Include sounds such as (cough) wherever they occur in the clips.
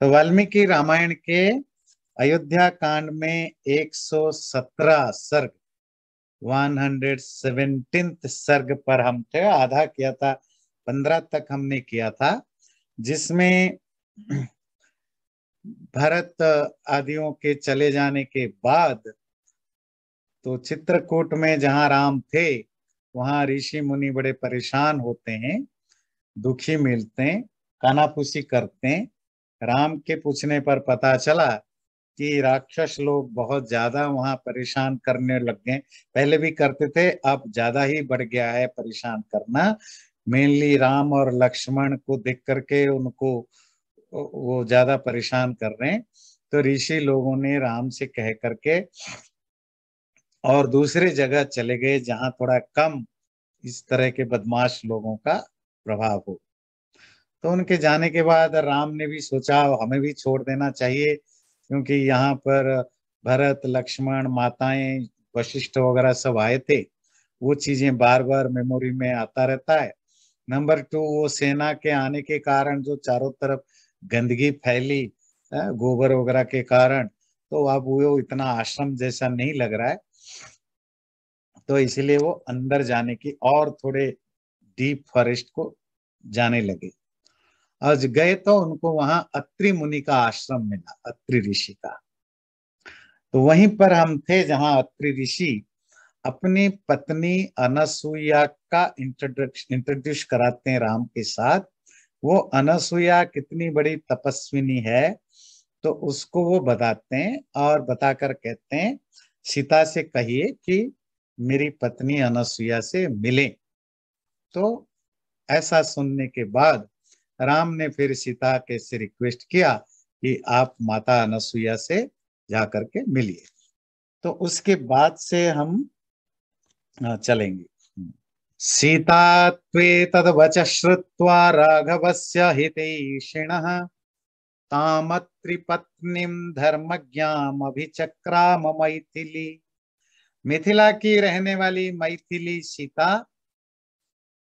तो वाल्मीकि रामायण के अयोध्या कांड में 117 सर्ग 117 सर्ग पर हम थे आधा किया था 15 तक हमने किया था जिसमें भरत आदियों के चले जाने के बाद तो चित्रकूट में जहां राम थे वहां ऋषि मुनि बड़े परेशान होते हैं दुखी मिलते हैं कानाफूसी करते हैं राम के पूछने पर पता चला कि राक्षस लोग बहुत ज्यादा वहां परेशान करने लग गए पहले भी करते थे अब ज्यादा ही बढ़ गया है परेशान करना मेनली राम और लक्ष्मण को देख करके उनको वो ज्यादा परेशान कर रहे हैं तो ऋषि लोगों ने राम से कह करके और दूसरे जगह चले गए जहां थोड़ा कम इस तरह के बदमाश लोगों का प्रभाव हो तो उनके जाने के बाद राम ने भी सोचा हमें भी छोड़ देना चाहिए क्योंकि यहाँ पर भरत लक्ष्मण माताएं वशिष्ठ वगैरह सब आए थे वो चीजें बार बार मेमोरी में आता रहता है नंबर टू वो सेना के आने के कारण जो चारों तरफ गंदगी फैली गोबर वगैरह के कारण तो अब वो इतना आश्रम जैसा नहीं लग रहा है तो इसलिए वो अंदर जाने की और थोड़े डीप फॉरेस्ट को जाने लगे आज गए तो उनको वहां अत्रि मुनि का आश्रम मिला अत्रि ऋषि का तो वहीं पर हम थे जहां अत्रि ऋषि अपनी पत्नी अनसुईया का इंट्रोड्यूस कराते हैं राम के साथ वो अनसुईया कितनी बड़ी तपस्विनी है तो उसको वो बताते हैं और बताकर कहते हैं सीता से कहिए कि मेरी पत्नी अनसुईया से मिले तो ऐसा सुनने के बाद राम ने फिर सीता के से रिक्वेस्ट किया कि आप माता अनसुईया से जा करके मिलिए तो उसके बाद से हम चलेंगे सीता वच श्रुवा राघव से हितेषिण धर्म ज्ञाम अभिचक्राम मैथिली मिथिला की रहने वाली मैथिली सीता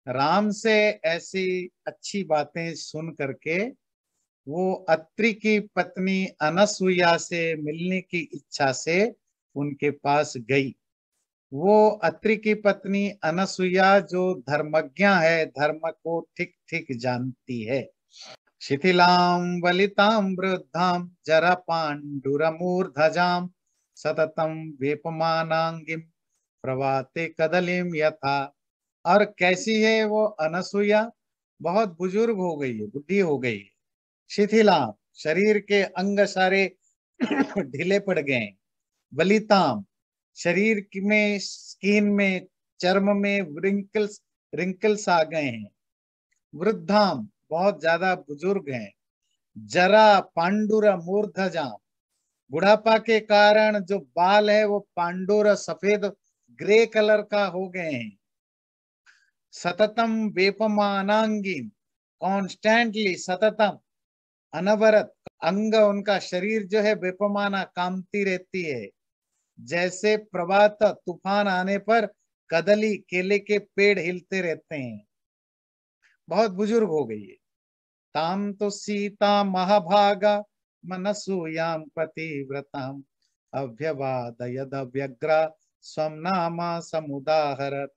राम से ऐसी अच्छी बातें सुन करके वो अत्रि की पत्नी अनसुईया से मिलने की इच्छा से उनके पास गई वो अत्रि की पत्नी अनसुईया जो धर्मज्ञा है धर्म को ठीक ठीक जानती है शिथिलाम वलिताम वृद्धाम जरा पांडुरमूर्धजाम सततम वेपमानांगिम प्रवाते कदलीम यथा और कैसी है वो अनसुईया बहुत बुजुर्ग हो गई है बुद्धि हो गई है शिथिलाम शरीर के अंग सारे (clears throat) ढीले पड़ गए बलिताम शरीर में स्किन में चर्म में रिंकल्स रिंकल्स आ गए हैं वृद्धाम बहुत ज्यादा बुजुर्ग हैं जरा पांडुरा मूर्धजाम बुढ़ापा के कारण जो बाल है वो पांडुरा सफेद ग्रे कलर का हो गए हैं सततम वेपमानांगी कॉन्स्टेंटली सततम अनवरत अंग उनका शरीर जो है वेपमाना कामती रहती है जैसे प्रभात तूफान आने पर कदली केले के पेड़ हिलते रहते हैं बहुत बुजुर्ग हो गई है ताम तो सीता महाभागा मनसूयाम पतिव्रताम अभ्यवाद यद व्यग्र स्वनामा नामा समुदाहरत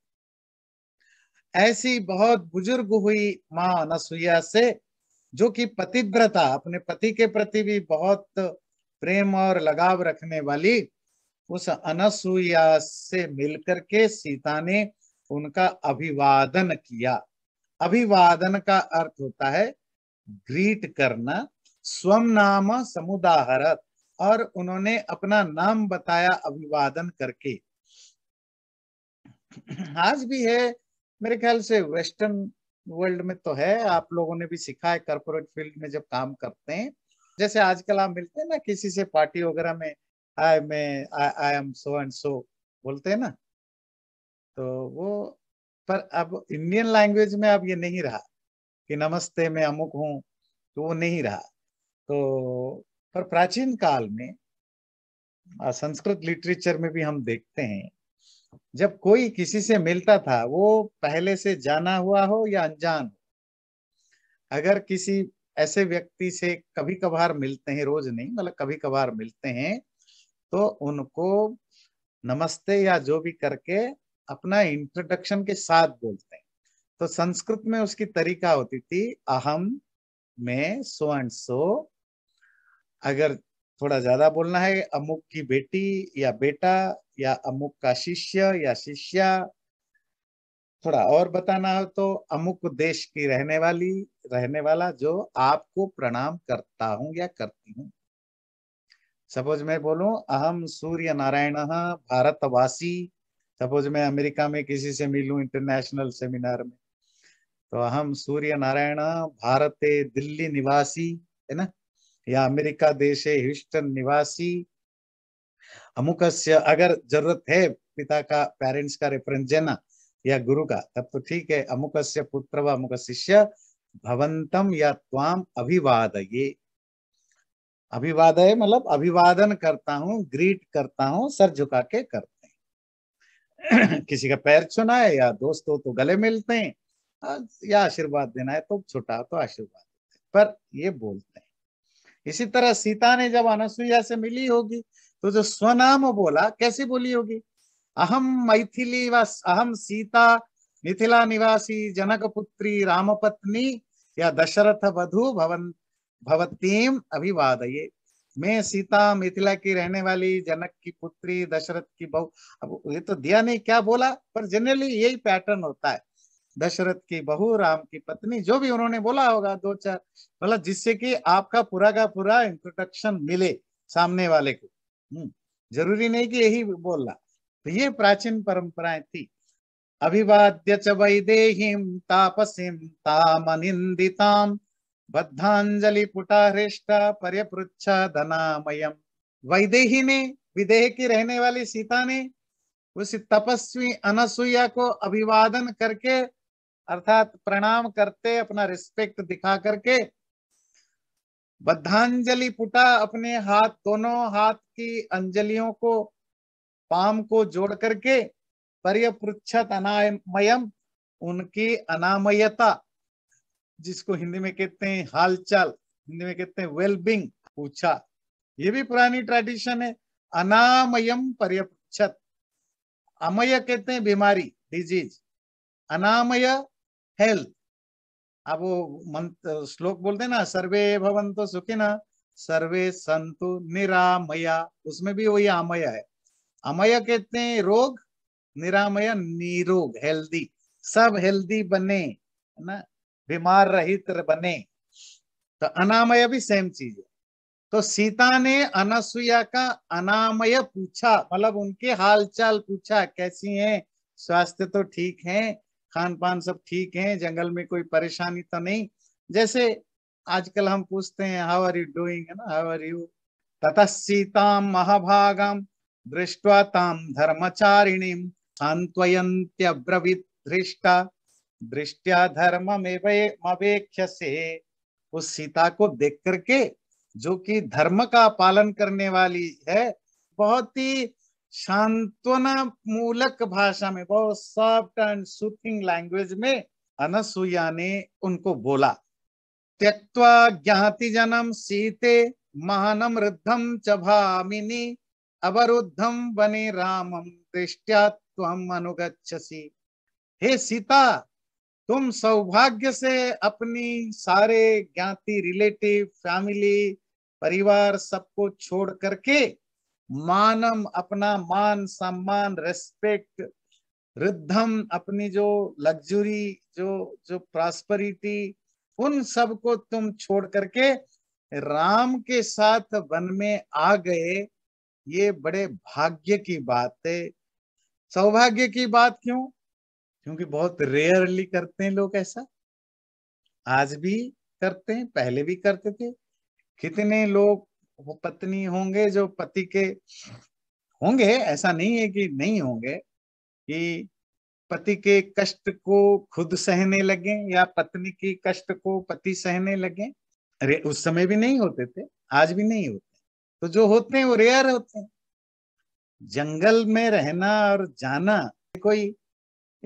ऐसी बहुत बुजुर्ग हुई माँ अनसुईया से जो कि पतिव्रता अपने पति के प्रति भी बहुत प्रेम और लगाव रखने वाली उस अनसुईया से मिलकर के सीता ने उनका अभिवादन किया अभिवादन का अर्थ होता है ग्रीट करना स्वम नाम समुदाहरत और उन्होंने अपना नाम बताया अभिवादन करके आज भी है मेरे ख्याल से वेस्टर्न वर्ल्ड में तो है आप लोगों ने भी सीखा है कॉर्पोरेट फील्ड में जब काम करते हैं जैसे आजकल आप मिलते हैं ना किसी से पार्टी वगैरह में आई मैं I am so and so बोलते हैं ना तो वो पर अब इंडियन लैंग्वेज में अब ये नहीं रहा कि नमस्ते मैं अमुक हूँ तो वो नहीं रहा तो पर प्राचीन काल में संस्कृत लिटरेचर में भी हम देखते हैं जब कोई किसी से मिलता था वो पहले से जाना हुआ हो या अनजान अगर किसी ऐसे व्यक्ति से कभी कभार मिलते हैं रोज नहीं मतलब कभी कभार मिलते हैं तो उनको नमस्ते या जो भी करके अपना इंट्रोडक्शन के साथ बोलते हैं तो संस्कृत में उसकी तरीका होती थी अहम में सो एंड सो अगर थोड़ा ज्यादा बोलना है अमुक की बेटी या बेटा या अमुक का शिष्य या शिष्या थोड़ा और बताना हो तो अमुक देश की रहने वाली रहने वाला जो आपको प्रणाम करता हूं या करती हूं सपोज मैं बोलू अहम सूर्य नारायण भारतवासी सपोज मैं अमेरिका में किसी से मिलू इंटरनेशनल सेमिनार में तो अहम सूर्य नारायण भारत दिल्ली निवासी है ना या अमेरिका देशे ह्यूस्टन निवासी अमुक अगर जरूरत है पिता का पेरेंट्स का रेफरेंस देना या गुरु का तब तो ठीक है अमुक पुत्र व अमुक शिष्य भवंतम या त्वाम अभिवाद ये अभिवाद मतलब अभिवादन करता हूँ ग्रीट करता हूँ सर झुका के करते हैं (clears throat) किसी का पैर छुना है या दोस्त हो तो गले मिलते हैं या आशीर्वाद देना है तो छोटा तो आशीर्वाद देते पर ये बोलते हैं इसी तरह सीता ने जब अनसुईया से मिली होगी तो जो स्वनाम बोला कैसे बोली होगी अहम मैथिली व अहम सीता मिथिला निवासी जनक पुत्री राम पत्नी या दशरथ वधु भवन भवतीम अभिवादये मैं सीता मिथिला की रहने वाली जनक की पुत्री दशरथ की बहु अब ये तो दिया नहीं क्या बोला पर जनरली यही पैटर्न होता है दशरथ की बहू राम की पत्नी जो भी उन्होंने बोला होगा दो चार मतलब जिससे कि आपका पूरा का पूरा इंट्रोडक्शन मिले सामने वाले को हम्म, जरूरी नहीं कि यही बोलना तो ये प्राचीन परंपराएं थी अभिवाद्य च वैदेहीम तापसीम ताम अनिंदिताम बद्धांजलि पुटाहृष्टा पर्यपृच्छा धनामयम वैदेही ने विदेह की रहने वाली सीता ने उस तपस्वी अनसुईया को अभिवादन करके अर्थात प्रणाम करते अपना रिस्पेक्ट दिखा करके बद्धांजलि पुटा अपने हाथ दोनों हाथ की अंजलियों को पाम को जोड़ करके पर्यपृत अनामयम उनकी अनामयता जिसको हिंदी में कहते हैं हालचाल हिंदी में कहते हैं वेलबिंग पूछा ये भी पुरानी ट्रेडिशन है अनामयम पर्यपृत अमय कहते हैं बीमारी डिजीज अनामय हेल्थ अब वो मंत्र श्लोक बोलते ना सर्वे भवन तो सुखी ना सर्वे संतु निरामया उसमें भी वही अमय है अमय कहते हैं रोग निरामय निरोग हेल्दी सब हेल्दी बने ना बीमार रहित बने तो अनामय भी सेम चीज है तो सीता ने अनसुया का अनामय पूछा मतलब उनके हालचाल पूछा कैसी हैं स्वास्थ्य तो ठीक है खान पान सब ठीक है जंगल में कोई परेशानी तो नहीं जैसे आजकल हम पूछते हैं हाउ आर यू डूइंग है ना हाउ आर यू ततः महाभागम महाभागाम दृष्टवा ताम धर्मचारिणीम सांत्वयंत्यब्रवीत धृष्टा दृष्टिया धर्म से उस सीता को देख करके जो कि धर्म का पालन करने वाली है बहुत ही सांत्वना मूलक भाषा में बहुत सॉफ्ट एंड सुथिंग लैंग्वेज में अनसुया ने उनको बोला त्यक्वा ज्ञाति जनम सीते महानम रुद्धम चभामिनी अवरुद्धम बने रामम दृष्टिया तुम अनुगछसी हे सीता तुम सौभाग्य से अपनी सारे ज्ञाति रिलेटिव फैमिली परिवार सबको छोड़ करके मानम अपना मान सम्मान रेस्पेक्ट रिद्धम अपनी जो लग्जरी जो जो प्रॉस्परिटी उन सब को तुम छोड़ करके राम के साथ वन में आ गए ये बड़े भाग्य की बात है सौभाग्य की बात क्यों क्योंकि बहुत रेयरली करते हैं लोग ऐसा आज भी करते हैं पहले भी करते थे कितने लोग वो पत्नी होंगे जो पति के होंगे ऐसा नहीं है कि नहीं होंगे कि पति के कष्ट को खुद सहने लगे या पत्नी की कष्ट को पति सहने लगे उस समय भी नहीं होते थे आज भी नहीं होते तो जो होते हैं वो रेयर होते हैं जंगल में रहना और जाना कोई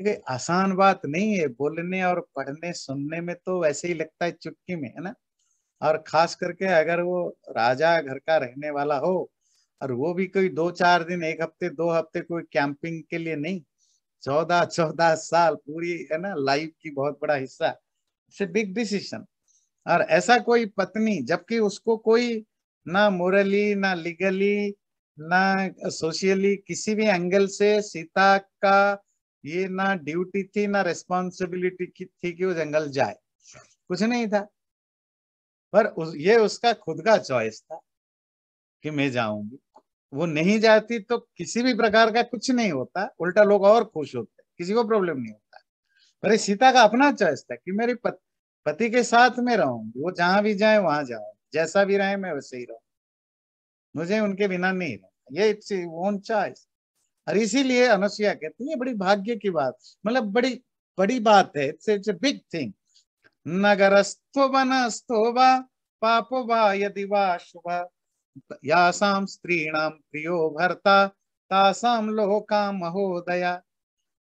कोई आसान बात नहीं है बोलने और पढ़ने सुनने में तो वैसे ही लगता है चुटकी में है ना और खास करके अगर वो राजा घर का रहने वाला हो और वो भी कोई दो चार दिन एक हफ्ते दो हफ्ते कोई कैंपिंग के लिए नहीं चौदह चौदह साल पूरी है ना लाइफ की बहुत बड़ा हिस्सा इट्स ए बिग डिसीजन और ऐसा कोई पत्नी जबकि उसको कोई ना मोरली ना लीगली ना सोशली किसी भी एंगल से सीता का ये ना ड्यूटी थी ना रिस्पॉन्सिबिलिटी थी कि वो जंगल जाए कुछ नहीं था पर उस, ये उसका खुद का चॉइस था कि मैं जाऊंगी वो नहीं जाती तो किसी भी प्रकार का कुछ नहीं होता उल्टा लोग और खुश होते किसी को प्रॉब्लम नहीं होता पर सीता का अपना चॉइस था कि मेरे पति के साथ में रहूंगी वो जहां भी जाए वहां जाऊंगी जैसा भी रहे मैं वैसे ही रहू मुझे उनके बिना नहीं रहना ये इट्स ओन चॉइस और इसीलिए अनसुया कहती है बड़ी भाग्य की बात मतलब बड़ी बड़ी बात है इट्स इट्स बिग थिंग नगरस्त्ववनस्थो वा पापो वा यदि वा शुभ यासाम स्त्रीणाम प्रियो भर्ता तासाम लोका महोदया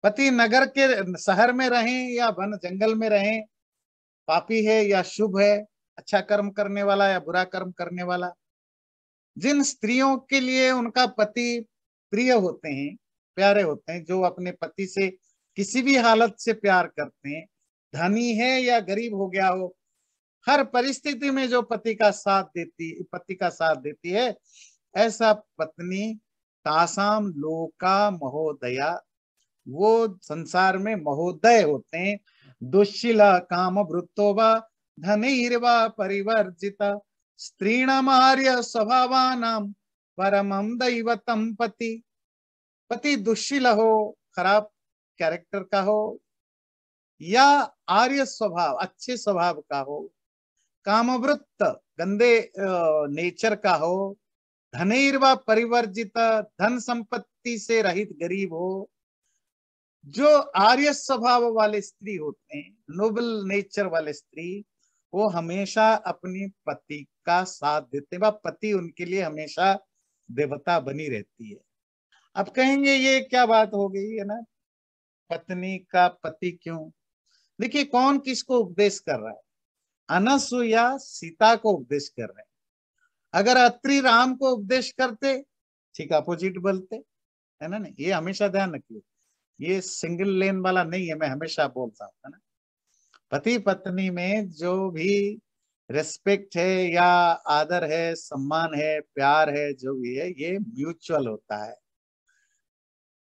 पति नगर के शहर में रहें या वन जंगल में रहें पापी है या शुभ है अच्छा कर्म करने वाला या बुरा कर्म करने वाला जिन स्त्रियों के लिए उनका पति प्रिय होते हैं प्यारे होते हैं जो अपने पति से किसी भी हालत से प्यार करते हैं धनी है या गरीब हो गया हो हर परिस्थिति में जो पति का साथ देती पति का साथ देती है ऐसा पत्नी तासाम लोका महोदया वो संसार में महोदय होते हैं दुशीला काम वृत्तो व परिवर्जित परिवर्जिता स्त्रीणाम आर्य स्वभावानाम परम दैवतम पति पति दुश्चिल हो खराब कैरेक्टर का हो या आर्य स्वभाव अच्छे स्वभाव का हो कामवृत्त गंदे नेचर का हो धनेरवा परिवर्जित धन संपत्ति से रहित गरीब हो जो आर्य स्वभाव वाले स्त्री होते हैं नोबल नेचर वाले स्त्री वो हमेशा अपने पति का साथ देते व पति उनके लिए हमेशा देवता बनी रहती है अब कहेंगे ये क्या बात हो गई है ना पत्नी का पति क्यों देखिए कौन किसको उपदेश कर रहा है अनसुया सीता को उपदेश कर रहे हैं अगर अत्रि राम को उपदेश करते ठीक अपोजिट बोलते है ना नहीं ये हमेशा ध्यान रखिए ये सिंगल लेन वाला नहीं है मैं हमेशा बोलता हूँ है ना पति पत्नी में जो भी रेस्पेक्ट है या आदर है सम्मान है प्यार है जो भी है ये म्यूचुअल होता है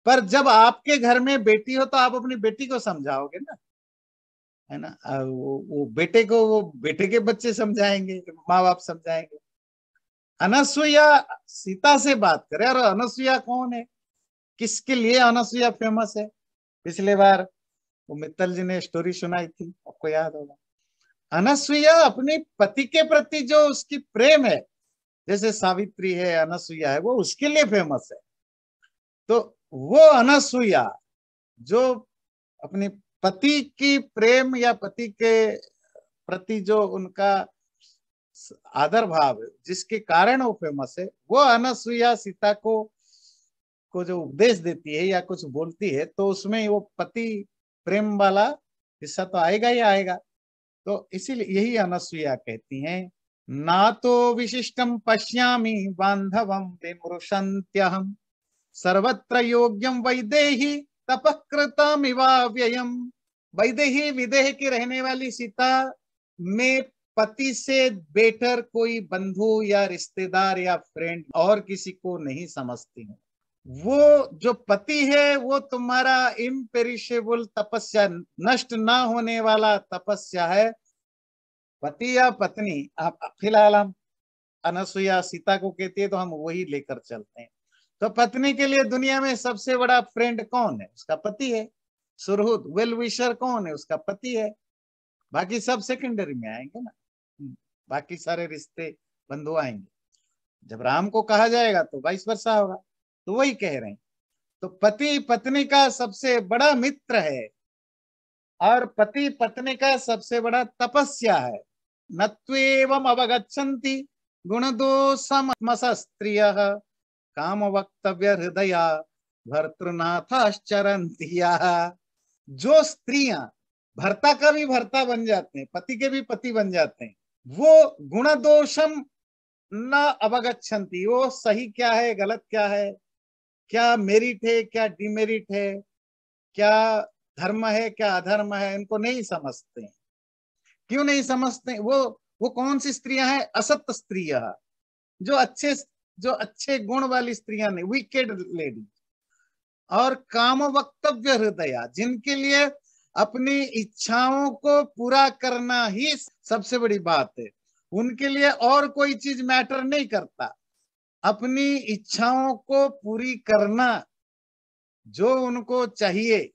पर जब आपके घर में बेटी हो तो आप अपनी बेटी को समझाओगे ना है ना वो, वो बेटे को वो बेटे के बच्चे समझाएंगे माँ बाप समझाएंगे अनसुया सीता से बात करें और अनसुया कौन है किसके लिए अनसुया फेमस है पिछले बार वो मित्तल जी ने स्टोरी सुनाई थी आपको याद होगा अनसुया अपने पति के प्रति जो उसकी प्रेम है जैसे सावित्री है अनसुया है वो उसके लिए फेमस है तो वो अनसुया जो अपनी पति की प्रेम या पति के प्रति जो उनका आदर भाव जिसके कारण वो फेमस है वो अनसुईया सीता को को जो उपदेश देती है या कुछ बोलती है तो उसमें वो पति प्रेम वाला हिस्सा तो आएगा ही आएगा तो इसीलिए यही अनसुईया कहती हैं ना तो विशिष्टम पश्यामी बांधवम विमृशंत्यहम सर्वत्र योग्यम वैदेही तपकृतम इवा वैदेही विदेह की रहने वाली सीता में पति से बेटर कोई बंधु या रिश्तेदार या फ्रेंड और किसी को नहीं समझती है वो जो पति है वो तुम्हारा इम्पेरिशेबल तपस्या नष्ट ना होने वाला तपस्या है पति या पत्नी आप फिलहाल हम अनसुया सीता को कहती है तो हम वही लेकर चलते हैं तो पत्नी के लिए दुनिया में सबसे बड़ा फ्रेंड कौन है उसका पति है सुरहुद वेल विशर कौन है उसका पति है बाकी सब सेकेंडरी में आएंगे ना हम्म, बाकी सारे रिश्ते बंधु आएंगे जब राम को कहा जाएगा तो बाईस वर्षा होगा तो वही कह रहे हैं तो पति पत्नी का सबसे बड़ा मित्र है और पति पत्नी का सबसे बड़ा तपस्या है नत्वेवम गुण दोषम स्त्रिय काम वक्तव्य हृदया भर्तृनाथाश्चरंतिया जो स्त्रियां भर्ता का भी भर्ता बन जाते हैं पति के भी पति बन जाते हैं वो दोषम न अवगछन्ति वो सही क्या है गलत क्या है क्या मेरिट है क्या डिमेरिट है क्या धर्म है क्या अधर्म है इनको नहीं समझते क्यों नहीं समझते वो वो कौन सी स्त्रियां हैं असत स्त्रिया जो अच्छे जो अच्छे गुण वाली स्त्रियां नहीं विकेड लेडीज और काम वक्तव्य हृदया जिनके लिए अपनी इच्छाओं को पूरा करना ही सबसे बड़ी बात है उनके लिए और कोई चीज मैटर नहीं करता अपनी इच्छाओं को पूरी करना जो उनको चाहिए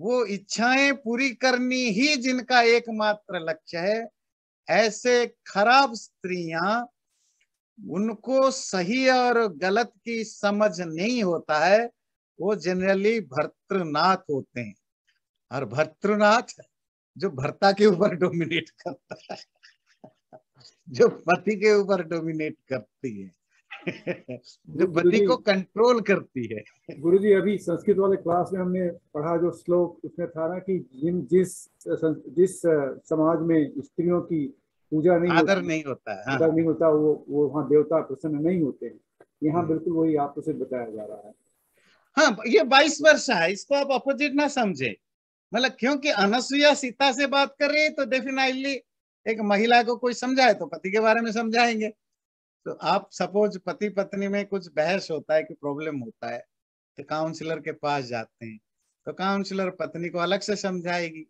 वो इच्छाएं पूरी करनी ही जिनका एकमात्र लक्ष्य है ऐसे खराब स्त्रियां उनको सही और गलत की समझ नहीं होता है वो जनरली भर्तृनाथ होते हैं और भर्तृनाथ जो भर्ता के ऊपर डोमिनेट करता है जो पति के ऊपर डोमिनेट करती है जो पति को कंट्रोल करती है गुरु जी अभी संस्कृत वाले क्लास में हमने पढ़ा जो श्लोक उसमें था ना कि जिन जिस जिस समाज में स्त्रियों की पूजा नहीं आदर नहीं होता है आदर हाँ। नहीं होता वो वो वहाँ देवता प्रसन्न नहीं होते हैं यहाँ हम्म। बिल्कुल वही आपको से बताया जा रहा है हाँ ये बाईस वर्ष है इसको आप अपोजिट ना समझे मतलब क्योंकि अनसुईया सीता से बात कर रही है तो डेफिनेटली एक महिला को कोई समझाए तो पति के बारे में समझाएंगे तो आप सपोज पति पत्नी में कुछ बहस होता है कि प्रॉब्लम होता है तो काउंसलर के पास जाते हैं तो काउंसलर पत्नी को अलग से समझाएगी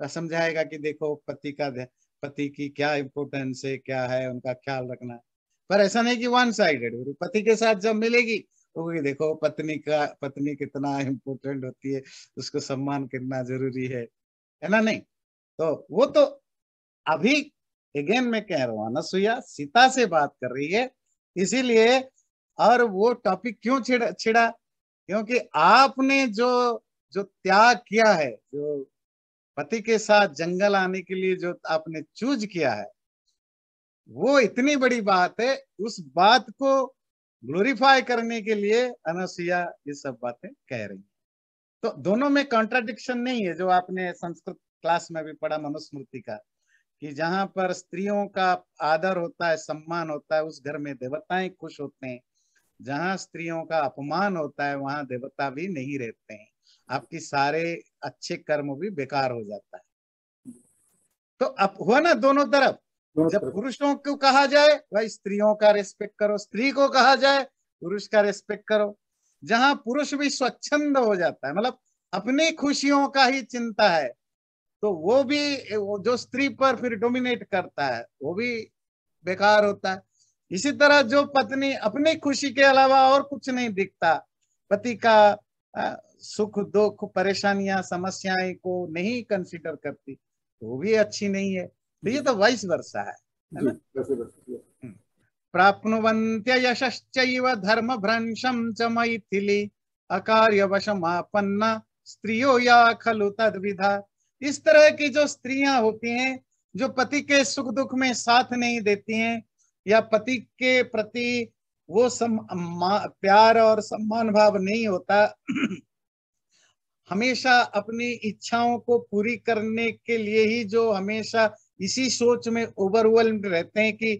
तो समझाएगा कि देखो पति का पति की क्या इम्पोर्टेंस है क्या है उनका ख्याल रखना पर ऐसा नहीं कि वन साइडेड पति के साथ जब मिलेगी तो कि देखो पत्नी का पत्नी कितना इम्पोर्टेंट होती है उसको सम्मान कितना जरूरी है है ना नहीं तो वो तो अभी अगेन मैं कह रहा हूं अनसुईया सीता से बात कर रही है इसीलिए और वो टॉपिक क्यों छिड़ा छिड़ा क्योंकि आपने जो जो त्याग किया है जो पति के साथ जंगल आने के लिए जो आपने चूज किया है वो इतनी बड़ी बात है उस बात को ग्लोरीफाई करने के लिए अनसुईया ये सब बातें कह रही तो दोनों में कॉन्ट्राडिक्शन नहीं है जो आपने संस्कृत क्लास में भी पढ़ा मनुस्मृति का कि जहां पर स्त्रियों का आदर होता है सम्मान होता है उस घर में देवताएं खुश होते हैं जहां स्त्रियों का अपमान होता है वहां देवता भी नहीं रहते हैं आपकी सारे अच्छे कर्म भी बेकार हो जाता है तो अब हुआ ना दोनों तरफ जब पुरुषों को कहा जाए भाई स्त्रियों का रेस्पेक्ट करो स्त्री को कहा जाए पुरुष का रेस्पेक्ट करो जहां पुरुष भी स्वच्छंद हो जाता है मतलब अपनी खुशियों का ही चिंता है तो वो भी जो स्त्री पर फिर डोमिनेट करता है वो भी बेकार होता है इसी तरह जो पत्नी अपनी खुशी के अलावा और कुछ नहीं दिखता पति का सुख दुख परेशानियां समस्याएं को नहीं कंसीडर करती तो भी अच्छी नहीं है तो ये तो वाइस वर्षा है हम्म। प्राप्त यशश्चैव धर्म भ्रंशम च मैथिली अकार्य अकार्यवशमापन्ना स्त्रियो या खलु तद्विधा इस तरह की जो स्त्रियां होती हैं जो पति के सुख दुख में साथ नहीं देती हैं या पति के प्रति वो सम, प्यार और सम्मान भाव नहीं होता हमेशा अपनी इच्छाओं को पूरी करने के लिए ही जो हमेशा इसी सोच में ओवरवेल रहते हैं कि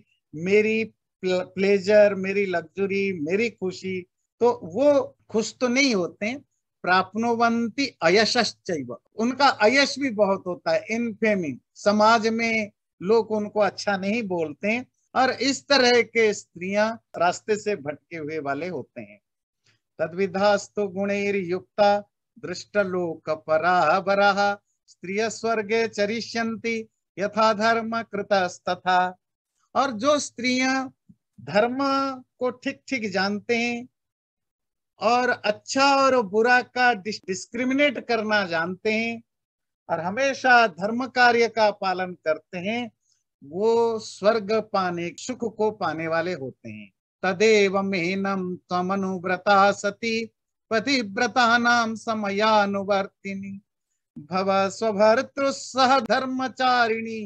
मेरी प्लेजर मेरी लग्जरी मेरी खुशी तो वो खुश तो नहीं होते हैं प्राप्नोवंती अयशश्चैव उनका अयश भी बहुत होता है इनफेमी समाज में लोग उनको अच्छा नहीं बोलते हैं और इस तरह के स्त्रियां रास्ते से भटके हुए वाले होते हैं तदविधास्तु गुणेर युक्ता दृष्टलोक दृष्टलोकपरावरः स्त्रिय स्वर्गे चरिष्यन्ति यथा धर्म कृतस्तथा और जो स्त्रियां धर्म को ठीक ठीक जानते हैं और अच्छा और बुरा का डिस्क्रिमिनेट करना जानते हैं और हमेशा धर्म कार्य का पालन करते हैं वो स्वर्ग पाने सुख को पाने वाले होते हैं तदेव मेहनम तमनुव्रता सती पतिव्रतानां समयानुवर्तिनि भव स्वभर्तृस्सह धर्मचारिणी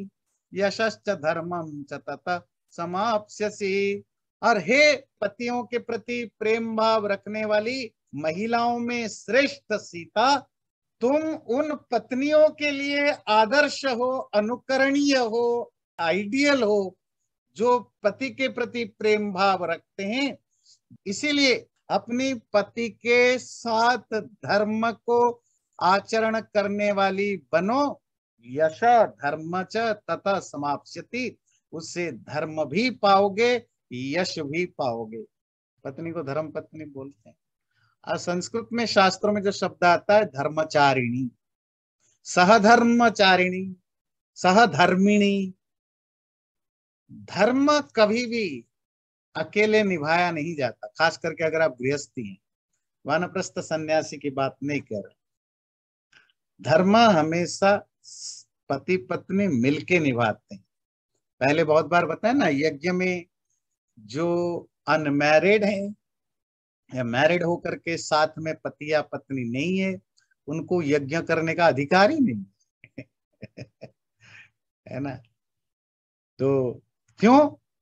यशश्च धर्मम च ततः और हे पतियों के प्रति प्रेम भाव रखने वाली महिलाओं में श्रेष्ठ सीता तुम उन पत्नियों के लिए आदर्श हो अनुकरणीय हो आइडियल हो जो पति के प्रति प्रेम भाव रखते हैं इसीलिए अपनी पति के साथ धर्म को आचरण करने वाली बनो यश धर्म च तथा समाप्ति उससे धर्म भी पाओगे यश भी पाओगे पत्नी को धर्म पत्नी बोलते हैं और संस्कृत में शास्त्रों में जो शब्द आता है धर्मचारिणी सहधर्मचारिणी सहधर्मिणी धर्म कभी भी अकेले निभाया नहीं जाता खास करके अगर आप गृहस्थी हैं वानप्रस्थ सन्यासी की बात नहीं कर धर्म हमेशा पति पत्नी मिलके निभाते हैं पहले बहुत बार बताया ना यज्ञ में जो अनमैरिड है या मैरिड होकर के साथ में पति या पत्नी नहीं है उनको यज्ञ करने का अधिकार ही नहीं है (laughs) ना तो क्यों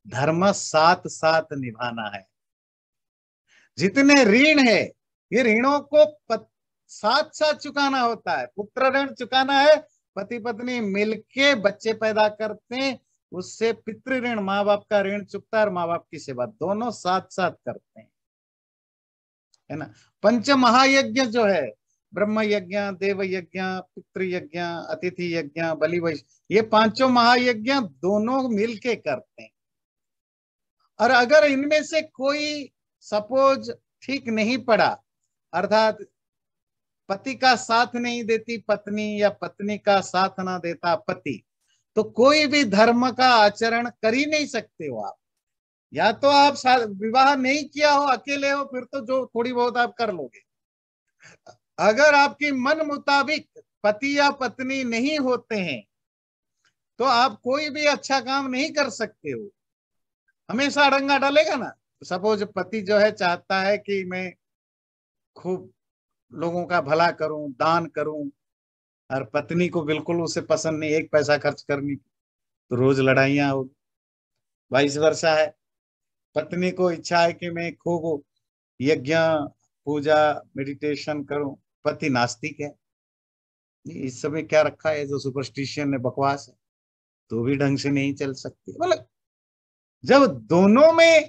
धर्म साथ साथ निभाना है जितने ऋण है ये ऋणों को पत, साथ साथ चुकाना होता है पुत्र ऋण चुकाना है पति पत्नी मिलके बच्चे पैदा करते हैं उससे पितृ ऋण माँ बाप का ऋण चुकता है और माँ बाप की सेवा दोनों साथ साथ करते हैं है ना पंच महायज्ञ जो है ब्रह्म यज्ञ देव यज्ञ पितृ यज्ञ अतिथि यज्ञ बलि वैश्य ये पांचों महायज्ञ दोनों मिलके करते हैं और अगर इनमें से कोई सपोज ठीक नहीं पड़ा अर्थात पति का साथ नहीं देती पत्नी या पत्नी का साथ ना देता पति तो कोई भी धर्म का आचरण कर ही नहीं सकते हो आप या तो आप विवाह नहीं किया हो अकेले हो फिर तो जो थोड़ी बहुत आप कर लोगे अगर आपकी मन मुताबिक पति या पत्नी नहीं होते हैं तो आप कोई भी अच्छा काम नहीं कर सकते हो हमेशा अड़ंगा डालेगा ना सपोज पति जो है चाहता है कि मैं खूब लोगों का भला करूं दान करूं और पत्नी को बिल्कुल उसे पसंद नहीं एक पैसा खर्च करनी तो रोज लड़ाइया होगी बाईस वर्षा है पत्नी को इच्छा है कि मैं खूब यज्ञ पूजा मेडिटेशन करूं पति नास्तिक है इस समय क्या रखा है जो सुपरस्टिशियन है बकवास है तो भी ढंग से नहीं चल सकती मतलब जब दोनों में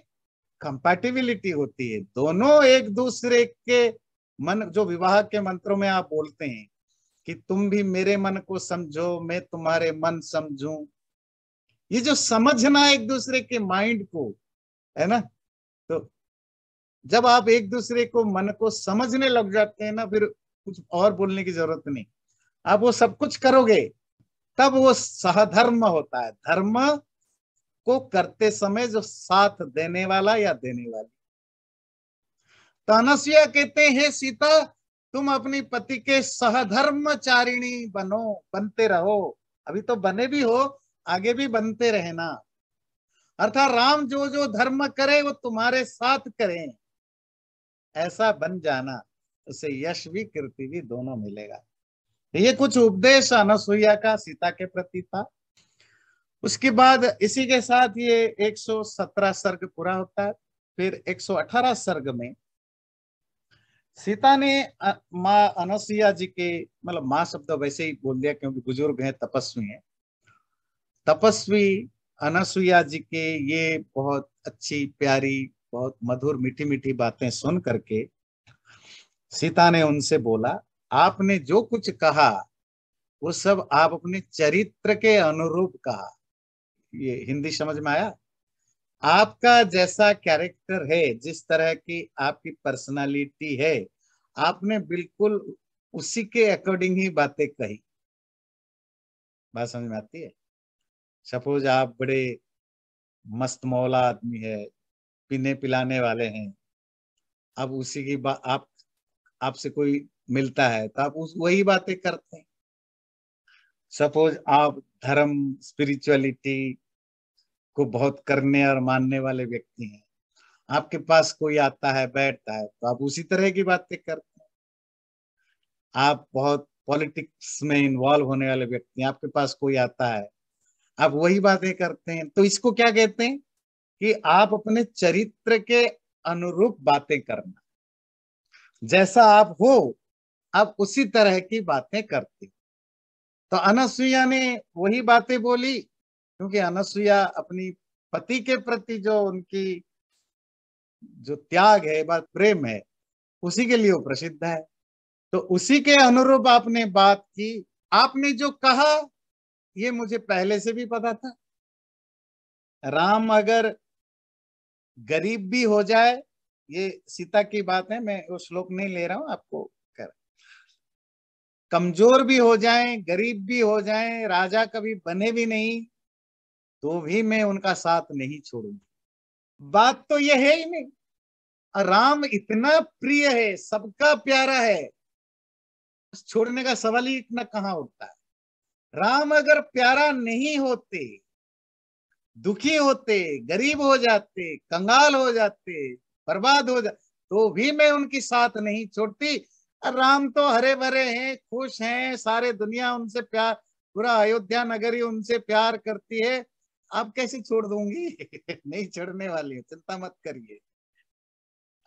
कंपैटिबिलिटी होती है दोनों एक दूसरे के मन जो विवाह के मंत्रों में आप बोलते हैं कि तुम भी मेरे मन को समझो मैं तुम्हारे मन समझू ये जो समझना एक दूसरे के माइंड को है ना तो जब आप एक दूसरे को मन को समझने लग जाते हैं ना फिर कुछ और बोलने की जरूरत नहीं आप वो सब कुछ करोगे तब वो सहधर्म होता है धर्म को करते समय जो साथ देने वाला या देने वाली तानसिया कहते हैं सीता तुम अपनी पति के सहधर्मचारिणी बनो बनते रहो अभी तो बने भी हो आगे भी बनते रहना अर्थात राम जो जो धर्म करे वो तुम्हारे साथ करें ऐसा बन जाना उसे यश भी कीर्ति भी दोनों मिलेगा ये कुछ उपदेश अनसुईया का सीता के प्रति था उसके बाद इसी के साथ ये 117 सर्ग पूरा होता है फिर 118 सर्ग में सीता ने माँ अनसुईया जी के मतलब माँ शब्द वैसे ही बोल दिया क्योंकि बुजुर्ग हैं तपस्वी हैं तपस्वी अनसुईया जी के ये बहुत अच्छी प्यारी बहुत मधुर मीठी मीठी बातें सुन करके सीता ने उनसे बोला आपने जो कुछ कहा वो सब आप अपने चरित्र के अनुरूप कहा ये हिंदी समझ में आया आपका जैसा कैरेक्टर है जिस तरह की आपकी पर्सनालिटी है आपने बिल्कुल उसी के अकॉर्डिंग ही बातें कही बात समझ में आती है सपोज आप बड़े मस्त मौला आदमी है पीने पिलाने वाले हैं अब उसी की बात आप आपसे कोई मिलता है तो आप उस वही बातें करते हैं सपोज आप धर्म स्पिरिचुअलिटी को बहुत करने और मानने वाले व्यक्ति हैं आपके पास कोई आता है बैठता है तो आप उसी तरह की बातें करते हैं आप बहुत पॉलिटिक्स में इन्वॉल्व होने वाले व्यक्ति हैं आपके पास कोई आता है आप वही बातें करते हैं तो इसको क्या कहते हैं कि आप अपने चरित्र के अनुरूप बातें करना जैसा आप हो आप उसी तरह की बातें करते तो अनसुईया ने वही बातें बोली क्योंकि अनसुया अपनी पति के प्रति जो उनकी जो त्याग है बात प्रेम है उसी के लिए वो प्रसिद्ध है तो उसी के अनुरूप आपने बात की आपने जो कहा ये मुझे पहले से भी पता था राम अगर गरीब भी हो जाए ये सीता की बात है मैं वो श्लोक नहीं ले रहा हूं आपको कर कमजोर भी हो जाए गरीब भी हो जाए राजा कभी बने भी नहीं तो भी मैं उनका साथ नहीं छोड़ूंगी बात तो यह है ही नहीं राम इतना प्रिय है सबका प्यारा है छोड़ने का सवाल ही इतना कहाँ उठता है राम अगर प्यारा नहीं होते दुखी होते गरीब हो जाते कंगाल हो जाते बर्बाद हो जाते तो भी मैं उनकी साथ नहीं छोड़ती राम तो हरे भरे हैं खुश हैं सारे दुनिया उनसे प्यार पूरा अयोध्या नगरी उनसे प्यार करती है आप कैसे छोड़ दूंगी (laughs) नहीं छोड़ने वाली है चिंता मत करिए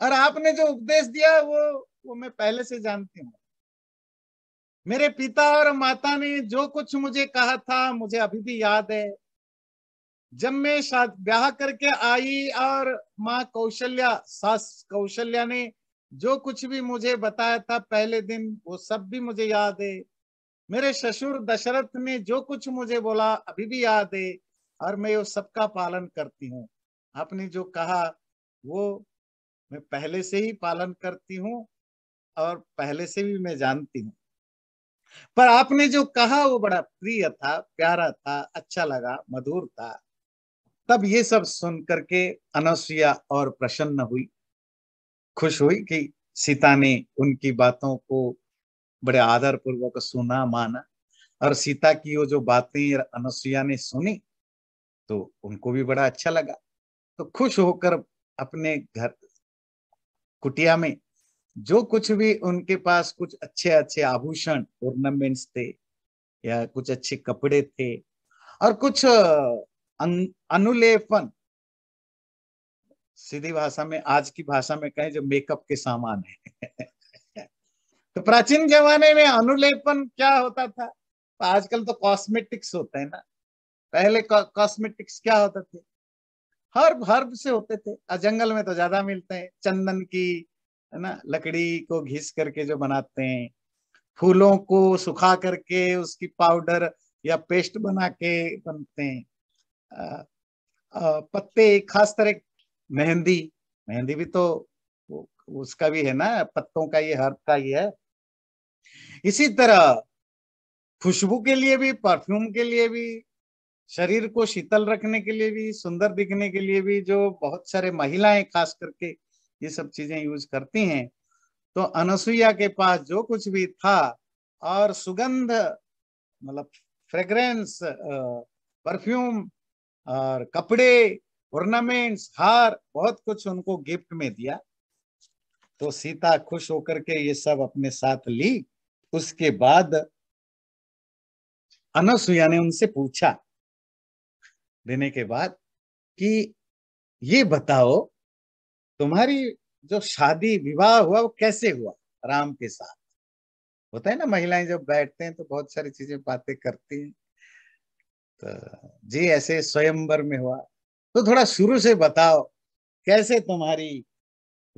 और आपने जो उपदेश दिया वो वो मैं पहले से जानती हूँ मेरे पिता और माता ने जो कुछ मुझे कहा था मुझे अभी भी याद है जब मैं शाद ब्याह करके आई और माँ कौशल्या सास कौशल्या ने जो कुछ भी मुझे बताया था पहले दिन वो सब भी मुझे याद है मेरे ससुर दशरथ ने जो कुछ मुझे बोला अभी भी याद है और मैं वो सबका पालन करती हूँ आपने जो कहा वो मैं पहले से ही पालन करती हूँ और पहले से भी मैं जानती हूँ पर आपने जो कहा वो बड़ा प्रिय था प्यारा था अच्छा लगा मधुर था तब ये सब सुन करके अनसुया और प्रसन्न हुई खुश हुई कि सीता ने उनकी बातों को बड़े आदर पूर्वक सुना माना और सीता की वो जो बातें अनसुया ने सुनी तो उनको भी बड़ा अच्छा लगा तो खुश होकर अपने घर कुटिया में जो कुछ भी उनके पास कुछ अच्छे अच्छे आभूषण ऑर्नामेंट्स थे या कुछ अच्छे कपड़े थे और कुछ अन, अनुलेपन सीधी भाषा में आज की भाषा में कहें जो मेकअप के सामान है (laughs) तो प्राचीन जमाने में अनुलेपन क्या होता था आजकल तो कॉस्मेटिक्स होते हैं ना पहले कॉस्मेटिक्स क्या होते थे हर्ब हर्ब से होते थे जंगल में तो ज्यादा मिलते हैं चंदन की है ना लकड़ी को घिस करके जो बनाते हैं फूलों को सुखा करके उसकी पाउडर या पेस्ट बना के बनते हैं आ, आ, पत्ते खास तरह मेहंदी मेहंदी भी तो उसका भी है ना पत्तों का ये हर्ब का ही है इसी तरह खुशबू के लिए भी परफ्यूम के लिए भी शरीर को शीतल रखने के लिए भी सुंदर दिखने के लिए भी जो बहुत सारे महिलाएं खास करके ये सब चीजें यूज करती हैं तो अनसुईया के पास जो कुछ भी था और सुगंध मतलब फ्रेग्रेंस परफ्यूम और कपड़े ऑर्नामेंट्स हार बहुत कुछ उनको गिफ्ट में दिया तो सीता खुश होकर के ये सब अपने साथ ली उसके बाद अनुसुईया ने उनसे पूछा देने के बाद कि ये बताओ तुम्हारी जो शादी विवाह हुआ वो कैसे हुआ राम के साथ होता है ना महिलाएं जब बैठते हैं तो बहुत सारी चीजें बातें करती हैं तो जी ऐसे स्वयंवर में हुआ तो थोड़ा शुरू से बताओ कैसे तुम्हारी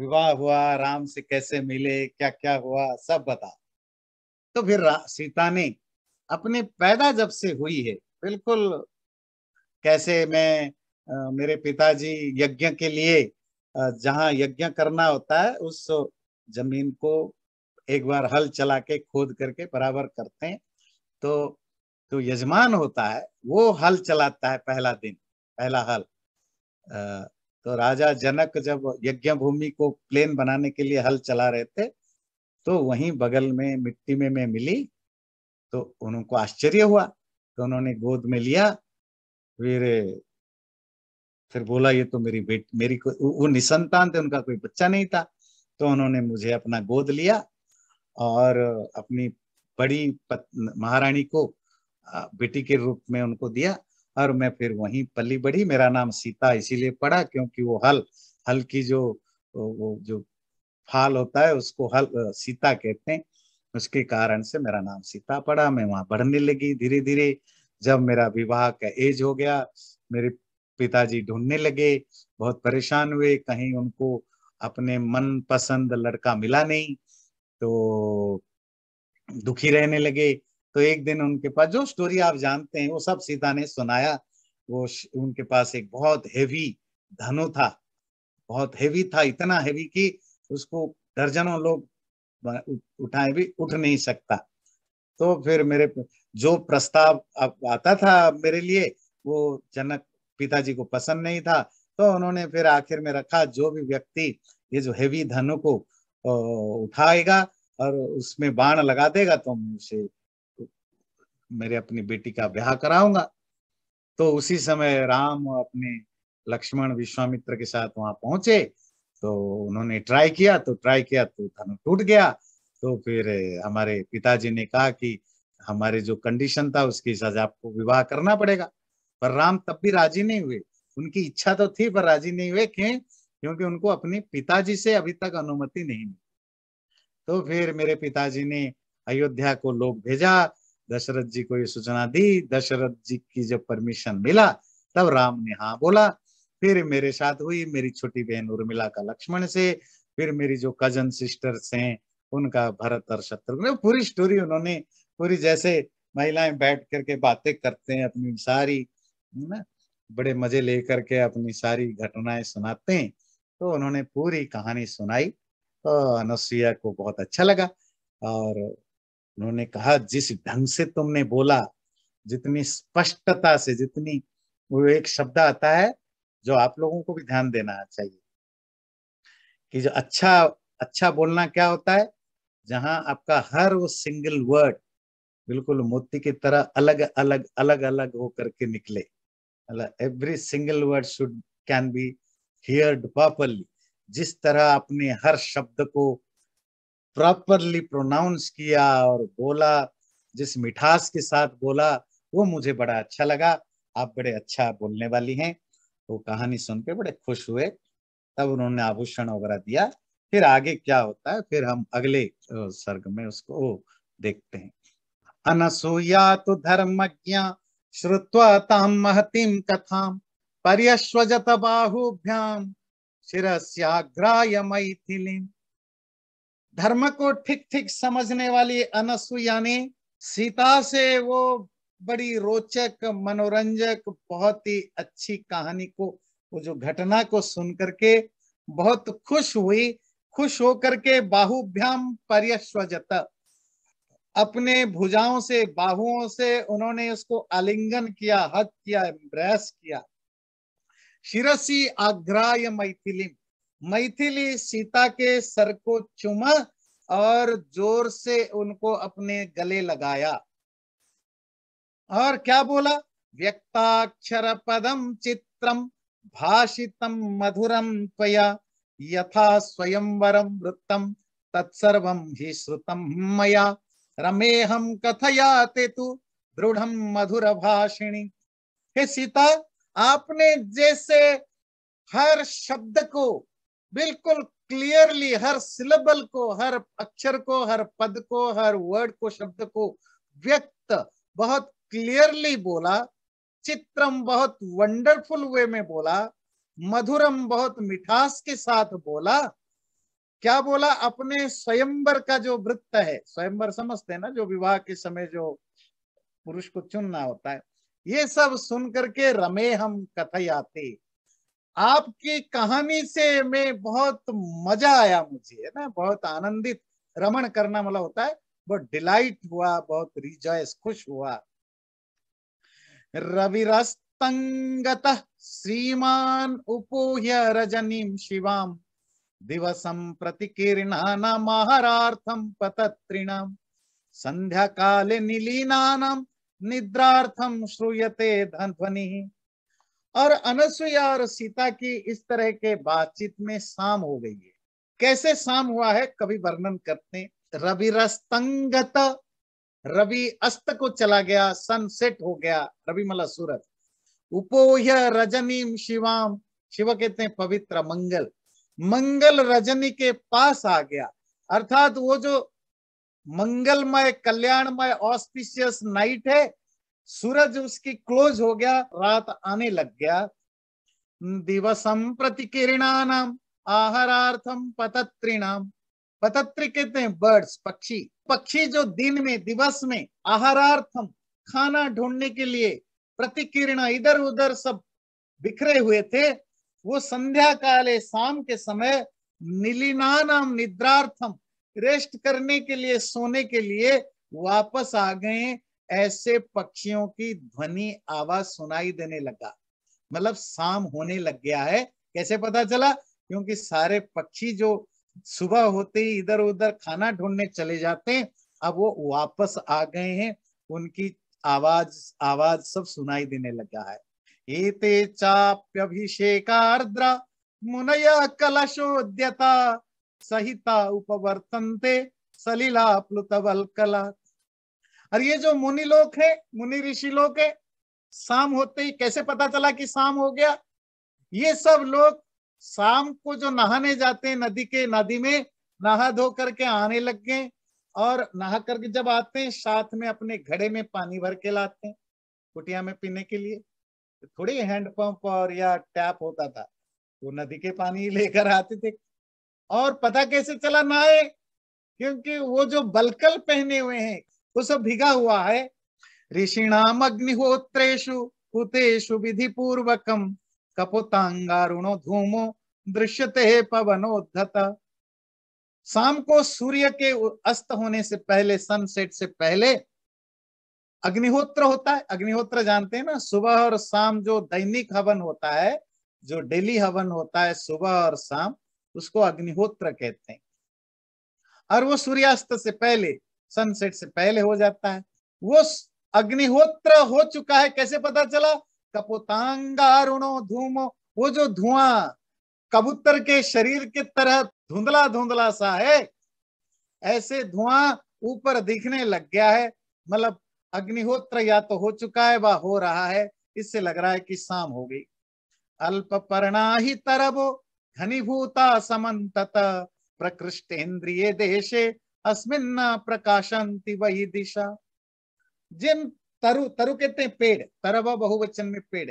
विवाह हुआ राम से कैसे मिले क्या क्या हुआ सब बताओ तो फिर सीता ने अपने पैदा जब से हुई है बिल्कुल कैसे मैं आ, मेरे पिताजी यज्ञ के लिए जहाँ यज्ञ करना होता है उस जमीन को एक बार हल चला के खोद करके बराबर करते हैं तो तो यजमान होता है वो हल चलाता है पहला दिन पहला हल आ, तो राजा जनक जब यज्ञ भूमि को प्लेन बनाने के लिए हल चला रहे थे तो वहीं बगल में मिट्टी में मैं मिली तो उनको आश्चर्य हुआ तो उन्होंने गोद में लिया फिर फिर बोला ये तो मेरी बेट मेरी को, वो निसंतान थे उनका कोई बच्चा नहीं था तो उन्होंने मुझे अपना गोद लिया और अपनी बड़ी महारानी को बेटी के रूप में उनको दिया और मैं फिर वहीं पली बढ़ी मेरा नाम सीता इसीलिए पड़ा क्योंकि वो हल हल की जो वो जो फाल होता है उसको हल सीता कहते हैं उसके कारण से मेरा नाम सीता पड़ा मैं वहां बढ़ने लगी धीरे धीरे जब मेरा विवाह का एज हो गया मेरे पिताजी ढूंढने लगे बहुत परेशान हुए कहीं उनको अपने मन पसंद लड़का मिला नहीं तो दुखी रहने लगे तो एक दिन उनके पास जो स्टोरी आप जानते हैं वो सब सीता ने सुनाया वो उनके पास एक बहुत हेवी धनु था बहुत हेवी था इतना हेवी कि उसको दर्जनों लोग उठाए भी उठ नहीं सकता तो फिर मेरे जो प्रस्ताव आता था मेरे लिए वो जनक पिताजी को पसंद नहीं था तो उन्होंने फिर आखिर में रखा जो भी व्यक्ति ये जो हेवी धनु को उठाएगा और उसमें बाण लगा देगा तो मैं उसे मेरे अपनी बेटी का ब्याह कराऊंगा तो उसी समय राम अपने लक्ष्मण विश्वामित्र के साथ वहां पहुंचे तो उन्होंने ट्राई किया तो ट्राई किया तो धनु टूट गया तो फिर हमारे पिताजी ने कहा कि हमारे जो कंडीशन था उसके हिसाब से आपको विवाह करना पड़ेगा पर राम तब भी राजी नहीं हुए उनकी इच्छा तो थी पर राजी नहीं हुए क्यों क्योंकि उनको अपने पिताजी से अभी तक अनुमति नहीं मिली तो फिर मेरे पिताजी ने अयोध्या को लोग भेजा दशरथ जी को ये सूचना दी दशरथ जी की जब परमिशन मिला तब राम ने हाँ बोला फिर मेरे साथ हुई मेरी छोटी बहन उर्मिला का लक्ष्मण से फिर मेरी जो कजन सिस्टर्स हैं उनका भरत और शत्रुघ्न पूरी स्टोरी उन्होंने पूरी जैसे महिलाएं बैठ करके बातें करते हैं अपनी सारी है ना बड़े मजे लेकर के अपनी सारी घटनाएं सुनाते हैं तो उन्होंने पूरी कहानी सुनाई तो अनुसुईया को बहुत अच्छा लगा और उन्होंने कहा जिस ढंग से तुमने बोला जितनी स्पष्टता से जितनी वो एक शब्द आता है जो आप लोगों को भी ध्यान देना चाहिए कि जो अच्छा अच्छा बोलना क्या होता है जहां आपका हर वो सिंगल वर्ड बिल्कुल मोती की तरह अलग अलग अलग अलग हो करके निकले every single word should can be heard properly जिस तरह आपने हर शब्द को प्रॉपरली प्रोनाउंस किया और बोला जिस मिठास के साथ बोला वो मुझे बड़ा अच्छा लगा आप बड़े अच्छा बोलने वाली हैं वो कहानी सुन के बड़े खुश हुए तब उन्होंने आभूषण वगैरह दिया फिर आगे क्या होता है फिर हम अगले सर्ग में उसको देखते हैं अनसूया तो धर्म श्रुवा महती कथा पर्यश्वजत बाहुभ्याम शिरस्याग्राय मैथिली धर्म को ठीक ठीक समझने वाली अनसुया ने सीता से वो बड़ी रोचक मनोरंजक बहुत ही अच्छी कहानी को वो जो घटना को सुन करके बहुत खुश हुई खुश होकर के बाहुभ्याम पर्यश्वजत अपने भुजाओं से बाहुओं से उन्होंने उसको आलिंगन किया हक किया एम्ब्रेस किया शिरसी आग्राय मैथिली मैथिली सीता के सर को चुमा और जोर से उनको अपने गले लगाया और क्या बोला व्यक्ताक्षर पदम चित्रम भाषितम मधुरम त्वया यथा स्वयंवरम वृत्तम तत्सर्वम ही श्रुतम मया रमेहम कथयाते तु दृढ़ मधुर भाषिणी हे सीता आपने जैसे हर शब्द को बिल्कुल क्लियरली हर सिलेबल को हर अक्षर को हर पद को हर वर्ड को शब्द को व्यक्त बहुत क्लियरली बोला चित्रम बहुत वंडरफुल वे में बोला मधुरम बहुत मिठास के साथ बोला क्या बोला अपने स्वयंबर का जो वृत्त है स्वयंबर समझते हैं ना जो विवाह के समय जो पुरुष को चुनना होता है ये सब सुन करके रमे हम कथई आते आपकी कहानी से मैं बहुत मजा आया मुझे है ना बहुत आनंदित रमण करना मतलब होता है बहुत डिलाइट हुआ बहुत रिजॉयस खुश हुआ रविरस्तंगत श्रीमान उपोह्य रजनीम शिवाम दिवस दिवसं प्रतिकीर्णानामाहारार्थं पतत्रिणां संध्या काले निद्रार्थम श्रूयते धन ध्वनि और अनसुया और सीता की इस तरह के बातचीत में शाम हो गई है कैसे शाम हुआ है कभी वर्णन करते रवि रस्तंगत रवि अस्त को चला गया सनसेट हो गया रवि मला सूरज उपोह रजनीम शिवाम शिव कहते हैं पवित्र मंगल मंगल रजनी के पास आ गया अर्थात वो जो मंगलमय कल्याणमय ऑस्पिशियस नाइट है सूरज उसकी क्लोज हो गया रात आने लग गया दिवसम प्रतिकिरणानाम आहारार्थम पतत्रिणाम पतत्र कहते हैं बर्ड्स पक्षी पक्षी जो दिन में दिवस में आहारार्थम खाना ढूंढने के लिए प्रतिकिरणा इधर उधर सब बिखरे हुए थे वो संध्या काले शाम के समय नाम निद्रार्थम रेस्ट करने के लिए सोने के लिए वापस आ गए ऐसे पक्षियों की ध्वनि आवाज सुनाई देने लगा मतलब शाम होने लग गया है कैसे पता चला क्योंकि सारे पक्षी जो सुबह होते ही इधर उधर खाना ढूंढने चले जाते हैं अब वो वापस आ गए हैं उनकी आवाज आवाज सब सुनाई देने लगा है एते चाप्यभिषेकार्द्रा मुनयः कलशोद्यता सहिता उपवर्तन्ते सलीला प्लुतवल कला और ये जो मुनि लोक है मुनि ऋषि लोक है शाम होते ही कैसे पता चला कि शाम हो गया ये सब लोग शाम को जो नहाने जाते हैं नदी के नदी में नहा धो करके आने लग गए और नहा करके जब आते हैं साथ में अपने घड़े में पानी भर के लाते हैं कुटिया में पीने के लिए थोड़ी हैंडपंप और या टैप होता था वो नदी के पानी लेकर आते थे और पता कैसे चला नहाए क्योंकि वो जो बलकल पहने हुए हैं वो सब भिगा हुआ है ऋषिणाम अग्निहोत्रेशु हुतेषु विधि पूर्वकम कपोतांगारुणो धूमो दृश्यते पवनोद्धत शाम को सूर्य के अस्त होने से पहले सनसेट से पहले अग्निहोत्र होता है अग्निहोत्र जानते हैं ना सुबह और शाम जो दैनिक हवन होता है जो डेली हवन होता है सुबह और शाम उसको अग्निहोत्र कहते हैं और वो सूर्यास्त से पहले सनसेट से पहले हो जाता है वो अग्निहोत्र हो चुका है कैसे पता चला कपोतांगारुणो धूमो वो जो धुआं कबूतर के शरीर के तरह धुंधला धुंधला सा है ऐसे धुआं ऊपर दिखने लग गया है मतलब अग्निहोत्र या तो हो चुका है व हो रहा है इससे लग रहा है कि शाम हो गई अल्प परणा ही तरबो घनीभूता प्रकृष्ट इंद्रिय देशे अस्मिन प्रकाशांति वही दिशा जिन तरु तरु कहते हैं पेड़ तरब बहुवचन में पेड़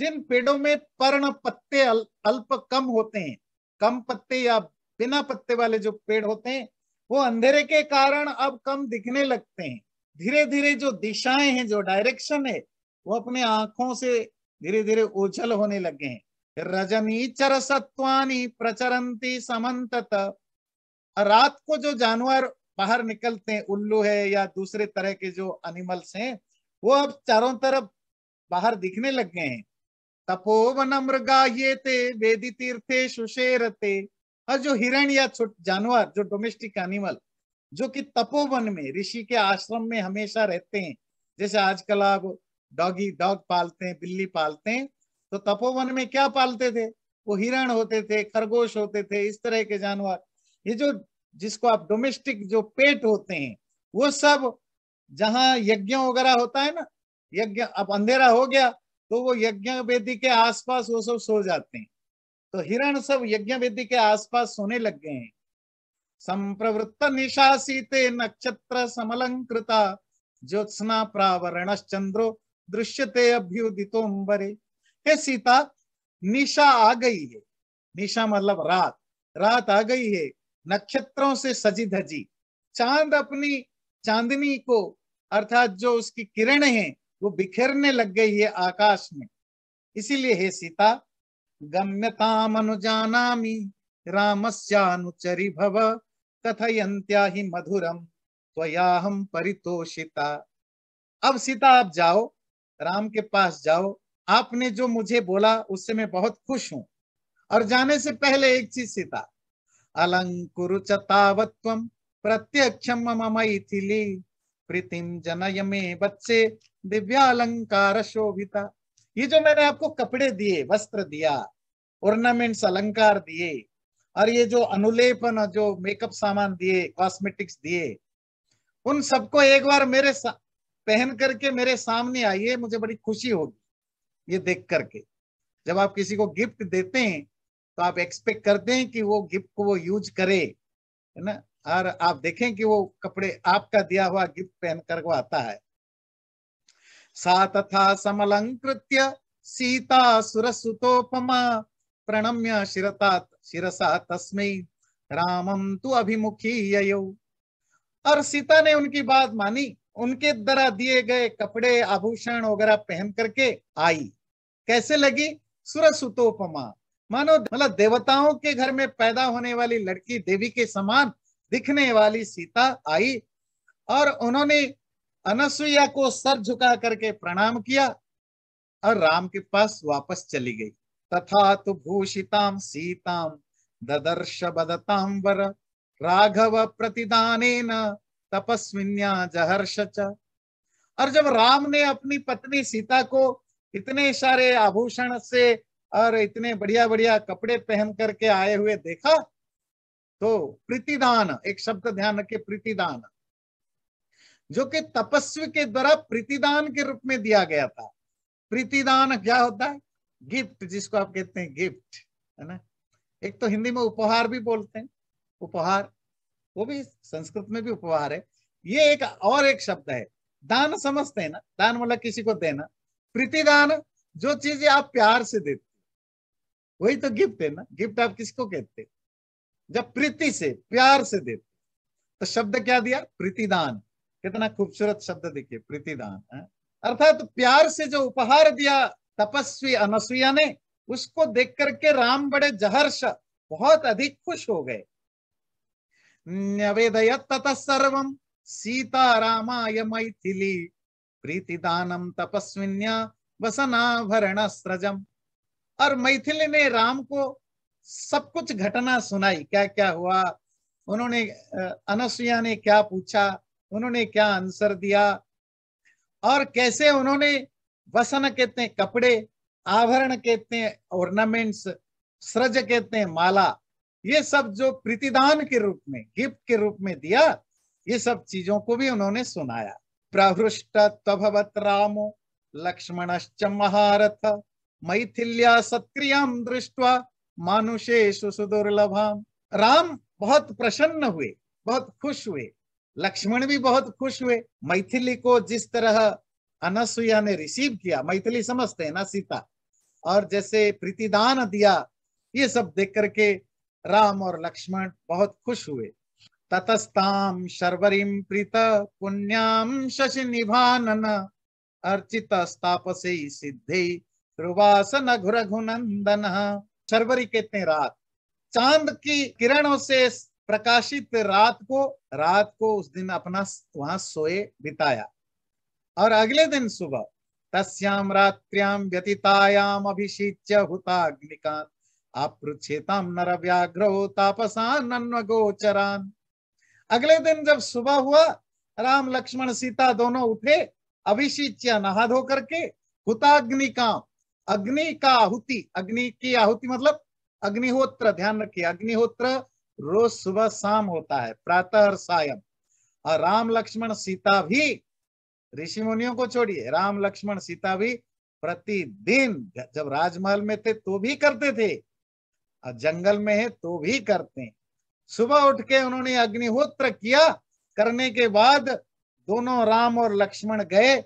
जिन पेड़ों में पर्ण पत्ते अल, अल्प कम होते हैं कम पत्ते या बिना पत्ते वाले जो पेड़ होते हैं वो अंधेरे के कारण अब कम दिखने लगते हैं धीरे धीरे जो दिशाएं हैं जो डायरेक्शन है वो अपने आंखों से धीरे धीरे ओझल होने लगे हैं रजनी चर सत्वानी प्रचरंती समंत रात को जो जानवर बाहर निकलते हैं उल्लू है या दूसरे तरह के जो एनिमल्स हैं वो अब चारों तरफ बाहर दिखने लग गए हैं तपोवन मृगा वेदी तीर्थे सुशेरते और जो हिरण या छोट जानवर जो डोमेस्टिक एनिमल जो कि तपोवन में ऋषि के आश्रम में हमेशा रहते हैं जैसे आजकल आप डॉगी डॉग पालते हैं बिल्ली पालते हैं तो तपोवन में क्या पालते थे वो हिरण होते थे खरगोश होते थे इस तरह के जानवर ये जो जिसको आप डोमेस्टिक जो पेट होते हैं वो सब जहाँ यज्ञ वगैरह होता है ना यज्ञ अब अंधेरा हो गया तो वो यज्ञ वेदी के आसपास वो सब सो जाते हैं तो हिरण सब यज्ञ वेदी के आसपास सोने लग गए हैं संप्रवृत्त निशासीते नक्षत्र समलंकृता ज्योत्सना प्रावरणश्चंद्रो दृश्यते अभ्युदितोम्बरे हे सीता निशा आ गई है निशा मतलब रात रात आ गई है नक्षत्रों से सजी धजी चांद अपनी चांदनी को अर्थात जो उसकी किरण है वो बिखेरने लग गई है आकाश में इसीलिए हे सीता गम्यता अनुजानामी रामस्यानुचरी भव कथयंत्या ही मधुरम त्वया हम परितोषिता अब सीता आप जाओ राम के पास जाओ आपने जो मुझे बोला उससे मैं बहुत खुश हूं और जाने से पहले एक चीज सीता अलंकुरुचतावत्व प्रत्यक्षम ममैथिली प्रीतिम जनय में बच्चे दिव्या अलंकार शोभिता ये जो मैंने आपको कपड़े दिए वस्त्र दिया ऑर्नामेंट्स अलंकार दिए और ये जो अनुलेपन जो मेकअप सामान दिए कॉस्मेटिक्स दिए उन सबको एक बार मेरे पहन करके मेरे सामने आइए मुझे बड़ी खुशी होगी ये देख करके जब आप किसी को गिफ्ट देते हैं तो आप एक्सपेक्ट करते हैं कि वो गिफ्ट को वो यूज करे है ना और आप देखें कि वो कपड़े आपका दिया हुआ गिफ्ट पहन कर वो आता है सा तथा समलंकृत्य सीता सुरसुतोपमा प्रणम्य शिरता शिरसा तस्मय रामम तू अभिमुखी और सीता ने उनकी बात मानी उनके द्वारा दिए गए कपड़े आभूषण वगैरह पहन करके आई कैसे लगी सुरसुतोपमा मानो मतलब देवताओं के घर में पैदा होने वाली लड़की देवी के समान दिखने वाली सीता आई और उन्होंने अनसुईया को सर झुका करके प्रणाम किया और राम के पास वापस चली गई तथा तु भूषिताम सीताम ददर्श वर राघव प्रतिदान तपस्विन्या जहर्ष और जब राम ने अपनी पत्नी सीता को इतने सारे आभूषण से और इतने बढ़िया बढ़िया कपड़े पहन करके आए हुए देखा तो प्रीतिदान एक शब्द ध्यान रखे प्रीतिदान जो कि तपस्वी के द्वारा प्रीतिदान के रूप में दिया गया था प्रीतिदान क्या होता है गिफ्ट जिसको आप कहते हैं गिफ्ट है ना एक तो हिंदी में उपहार भी बोलते हैं उपहार वो भी संस्कृत में भी उपहार है ये एक और एक शब्द है दान समझते हैं ना दान मतलब किसी को देना प्रीतिदान जो चीजें आप प्यार से देते वही तो गिफ्ट है ना गिफ्ट आप किसको कहते जब प्रीति से प्यार से देते तो शब्द क्या दिया प्रीतिदान कितना खूबसूरत शब्द देखिए प्रीतिदान हाँ? अर्थात तो प्यार से जो उपहार दिया तपस्वी अनसुया ने उसको देख करके राम बड़े जहर्ष बहुत अधिक खुश हो गए न्यवेदय तत सर्व सीता रामाय मैथिली दानम तपस्विन्या वसनाभरण स्रजम और मैथिली ने राम को सब कुछ घटना सुनाई क्या क्या हुआ उन्होंने अनसुया ने क्या पूछा उन्होंने क्या आंसर दिया और कैसे उन्होंने वसन कहते हैं कपड़े आभरण कहते हैं ऑर्नामेंट्स सृज कहते हैं माला ये सब जो प्रतिदान के रूप में गिफ्ट के रूप में दिया ये सब चीजों को भी उन्होंने सुनाया प्रहृष्ट तभवत रामो लक्ष्मण महारथ मैथिल्या सत्क्रियाम दृष्टवा मानुषेश सुदुर्लभाम राम बहुत प्रसन्न हुए बहुत खुश हुए लक्ष्मण भी बहुत खुश हुए मैथिली को जिस तरह अनसुया ने रिसीव किया मैथिली समझते हैं ना सीता और जैसे प्रीतिदान दिया ये सब देख करके राम और लक्ष्मण बहुत खुश हुए ततस्ताम शर्वरीम प्रीत पुण्याम शशि निभान अर्चित स्थापसे सिद्धि त्रिवासन घुर घुनंदन शर्वरी कहते रात चांद की किरणों से प्रकाशित रात को रात को उस दिन अपना वहां सोए बिताया और अगले दिन सुबह तस्याम रात्र्याम व्यतीतायाम अभिषिच्य हुताग्निकांत आपृछेताम नर व्याघ्र तापसान अन्व गोचरान अगले दिन जब सुबह हुआ राम लक्ष्मण सीता दोनों उठे अभिषिच्य नहा धो करके हुताग्नि काम अग्नि का आहुति अग्नि की आहुति मतलब अग्निहोत्र ध्यान रखिए अग्निहोत्र रोज सुबह शाम होता है प्रातः और सायं और राम लक्ष्मण सीता भी ऋषि मुनियों को छोड़िए राम लक्ष्मण सीता भी प्रतिदिन जब राजमहल में थे तो भी करते थे और जंगल में है तो भी करते हैं सुबह उठ के उन्होंने अग्निहोत्र किया करने के बाद दोनों राम और लक्ष्मण गए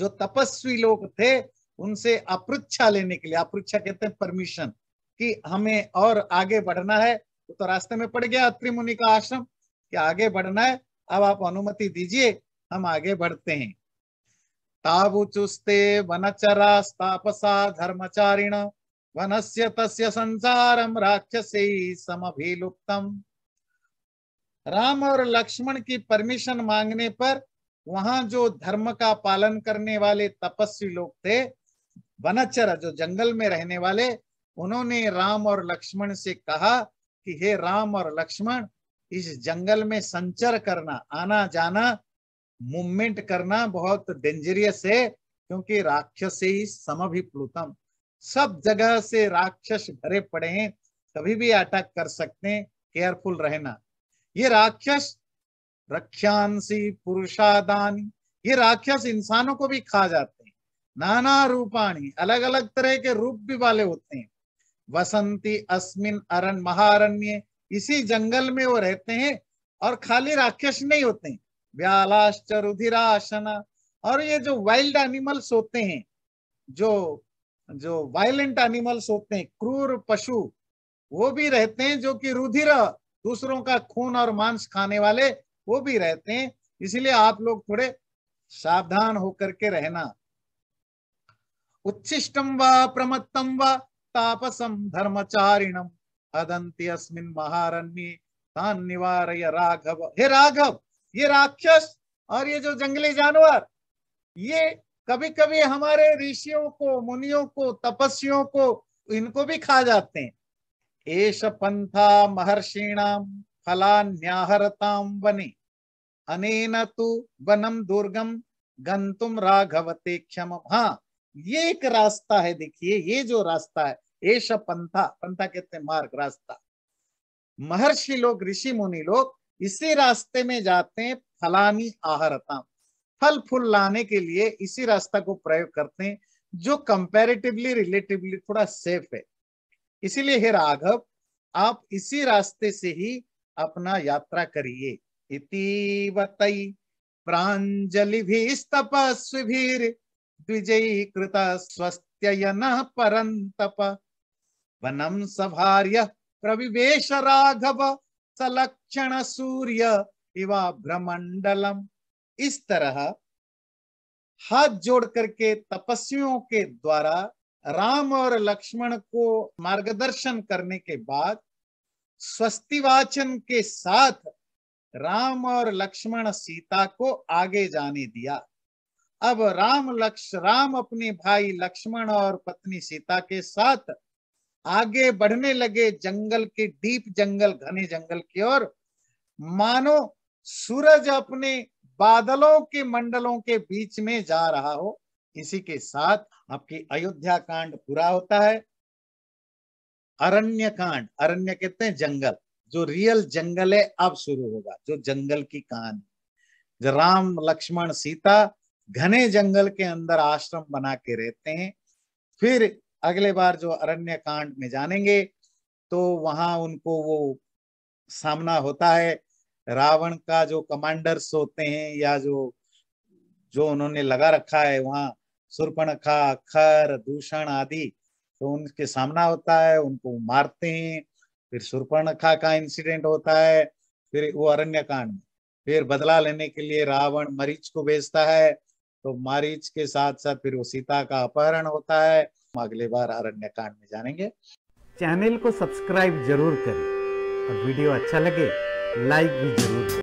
जो तपस्वी लोग थे उनसे अपृच्छा लेने के लिए अपृच्छा कहते हैं परमिशन कि हमें और आगे बढ़ना है तो, तो रास्ते में पड़ गया अत्रि मुनि का आश्रम कि आगे बढ़ना है अब आप अनुमति दीजिए हम आगे बढ़ते हैं ताबु चुस्ते वनचरा तापसा धर्मचारिण वन से तस्य संसारम राक्षसी समभिलुप्तम राम और लक्ष्मण की परमिशन मांगने पर वहां जो धर्म का पालन करने वाले तपस्वी लोग थे वनचर जो जंगल में रहने वाले उन्होंने राम और लक्ष्मण से कहा कि हे राम और लक्ष्मण इस जंगल में संचर करना आना जाना मूवमेंट करना बहुत डेंजरियस है क्योंकि राक्षस सम ही समभिप्लुतम सब जगह से राक्षस भरे पड़े हैं कभी भी अटैक कर सकते हैं केयरफुल रहना ये राक्षस रक्षांसी पुरुषादानी ये राक्षस इंसानों को भी खा जाते हैं नाना रूपाणी अलग अलग तरह के रूप भी वाले होते हैं वसंती अस्मिन अरण महारण्य इसी जंगल में वो रहते हैं और खाली राक्षस नहीं होते हैं व्यालाश्च रुधिराशन और ये जो वाइल्ड एनिमल्स होते हैं जो जो वायलेंट एनिमल्स होते हैं क्रूर पशु वो भी रहते हैं जो कि रुधिर दूसरों का खून और मांस खाने वाले वो भी रहते हैं इसलिए आप लोग थोड़े सावधान होकर के रहना उच्छिष्टम व प्रमत्तम व तापसम धर्मचारिणम अदंती अस्मिन महारण्य निवार राघव हे राघव ये राक्षस और ये जो जंगली जानवर ये कभी कभी हमारे ऋषियों को मुनियों को तपस्वियों को इनको भी खा जाते हैं एश पंथा महर्षिणाम न्याहरताम बने अनेन तु वनम दुर्गम गंतुम राघवते क्षम हाँ ये एक रास्ता है देखिए ये जो रास्ता है एश पंथा पंथा कहते हैं मार्ग रास्ता महर्षि लोग ऋषि मुनि लोग इसी रास्ते में जाते हैं फलानी आहरता फल फूल लाने के लिए इसी रास्ता को प्रयोग करते हैं जो कंपेरेटिवली रिलेटिवली थोड़ा सेफ है इसीलिए हे राघव आप इसी रास्ते से ही अपना यात्रा करिए इति प्राजलि भी तपस्वीर द्विजयी कृत स्वस्त्ययन परंतप वनम सभार्य प्रविवेश राघव सलक्षण सूर्य इवा ब्रह्मंडलम इस तरह हाथ जोड़ करके तपस्वियों के द्वारा राम और लक्ष्मण को मार्गदर्शन करने के बाद स्वस्ति वाचन के साथ राम और लक्ष्मण सीता को आगे जाने दिया अब राम लक्ष राम अपने भाई लक्ष्मण और पत्नी सीता के साथ आगे बढ़ने लगे जंगल के डीप जंगल घने जंगल की ओर मानो सूरज अपने बादलों के मंडलों के बीच में जा रहा हो इसी के साथ आपकी अयोध्या कांड पूरा होता है अरण्य कांड अरण्य कहते हैं जंगल जो रियल जंगल है अब शुरू होगा जो जंगल की कहानी राम लक्ष्मण सीता घने जंगल के अंदर आश्रम बना के रहते हैं फिर अगले बार जो अरण्य कांड में जानेंगे तो वहां उनको वो सामना होता है रावण का जो कमांडर्स होते हैं या जो जो उन्होंने लगा रखा है वहाँ सुरपणखा खर दूषण आदि तो उनके सामना होता है उनको मारते हैं फिर सुरपणखा का इंसिडेंट होता है फिर वो अरण्य कांड में फिर बदला लेने के लिए रावण मरीच को भेजता है तो मारीच के साथ साथ फिर वो सीता का अपहरण होता है हम अगले बार अरण्य कांड में जानेंगे चैनल को सब्सक्राइब जरूर करें और वीडियो अच्छा लगे लाइक भी जरूर करें